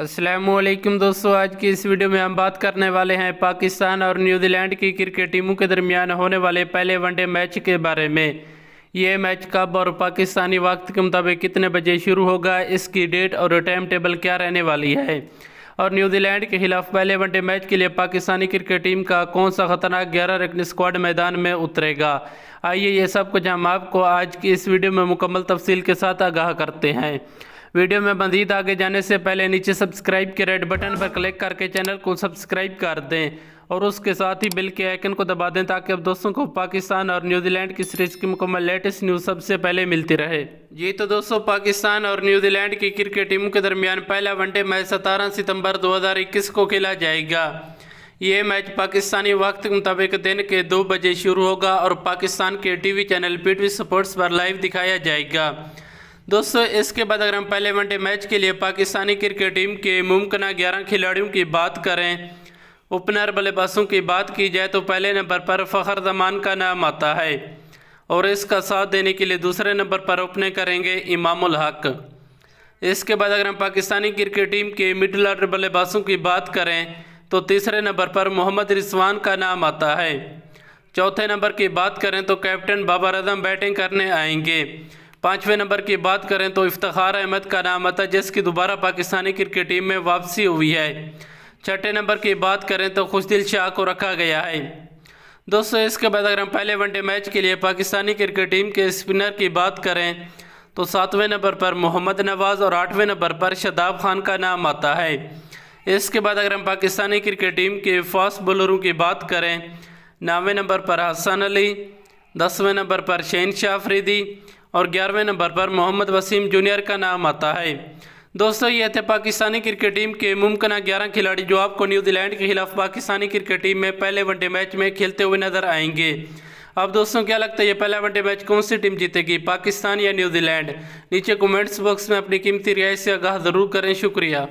असलम दोस्तों आज की इस वीडियो में हम बात करने वाले हैं पाकिस्तान और न्यूजीलैंड की क्रिकेट टीमों के दरमियान होने वाले पहले वनडे मैच के बारे में ये मैच कब और पाकिस्तानी वक्त के मुताबिक कितने बजे शुरू होगा इसकी डेट और टाइम टेबल क्या रहने वाली है और न्यूजीलैंड के खिलाफ पहले वनडे मैच के लिए पाकिस्तानी क्रिकेट टीम का कौन सा खतरनाक ग्यारह रकन स्क्वाड मैदान में उतरेगा आइए ये सब कुछ हम आपको आज की इस वीडियो में मुकम्मल तफसील के साथ आगाह करते हैं वीडियो में मजीद आगे जाने से पहले नीचे सब्सक्राइब के रेड बटन पर क्लिक करके चैनल को सब्सक्राइब कर दें और उसके साथ ही बिल के आइकन को दबा दें ताकि अब दोस्तों को पाकिस्तान और न्यूजीलैंड की सीरीज की मुकम्मल लेटेस्ट न्यूज़ सबसे पहले मिलती रहे जी तो दोस्तों पाकिस्तान और न्यूजीलैंड की क्रिकेट टीमों के दरमियान पहला वनडे मैच सतारह सितम्बर दो हज़ार इक्कीस को खेला जाएगा ये मैच पाकिस्तानी वक्त के मुताबिक दिन के दो बजे शुरू होगा और पाकिस्तान के टीवी चैनल पीटीवी स्पोर्ट्स पर लाइव दिखाया जाएगा दोस्तों इसके बाद अगर हम पहले वनडे मैच के लिए पाकिस्तानी क्रिकेट टीम के मुमकिन ग्यारह खिलाड़ियों की बात करें ओपनर बल्लेबाजों की बात की जाए तो पहले नंबर पर फ़खर जमान का नाम आता है और इसका साथ देने के लिए दूसरे नंबर पर ओपनिंग करेंगे इमामुल हक इसके बाद अगर हम पाकिस्तानी क्रिकेट टीम के मिडल ऑर्डर बल्लेबाजों की बात करें तो तीसरे नंबर पर मोहम्मद रिजवान का नाम आता है चौथे नंबर की बात करें तो कैप्टन बाबर आजम बैटिंग करने आएंगे पाँचवें नंबर की बात करें तो इफ्तार अहमद का नाम आता जिसकी दोबारा पाकिस्तानी क्रिकेट टीम में वापसी हुई है छठे नंबर की बात करें तो खुशदिल शाह को रखा गया है दोस्तों इसके बाद अगर हम पहले वनडे मैच के लिए पाकिस्तानी क्रिकेट टीम के स्पिनर की बात करें तो सातवें नंबर पर मोहम्मद नवाज़ और आठवें नंबर पर शदाब खान का नाम आता है इसके बाद अगर हम पाकिस्तानी क्रिकेट टीम के फास्ट बॉलरों की बात करें नौवें नंबर पर हसन अली दसवें नंबर पर शहन शाह फरीदी और ग्यारहवें नंबर पर मोहम्मद वसीम जूनियर का नाम आता है दोस्तों ये थे पाकिस्तानी क्रिकेट टीम के मुमकिन ग्यारह खिलाड़ी जो आपको न्यूजीलैंड के खिलाफ पाकिस्तानी क्रिकेट टीम में पहले वनडे मैच में खेलते हुए नजर आएंगे अब दोस्तों क्या लगता है ये पहला वनडे मैच कौन सी टीम जीतेगी पाकिस्तान या न्यूजीलैंड नीचे कमेंट्स बॉक्स में अपनी कीमती रियाय से आगाह ज़रूर करें शुक्रिया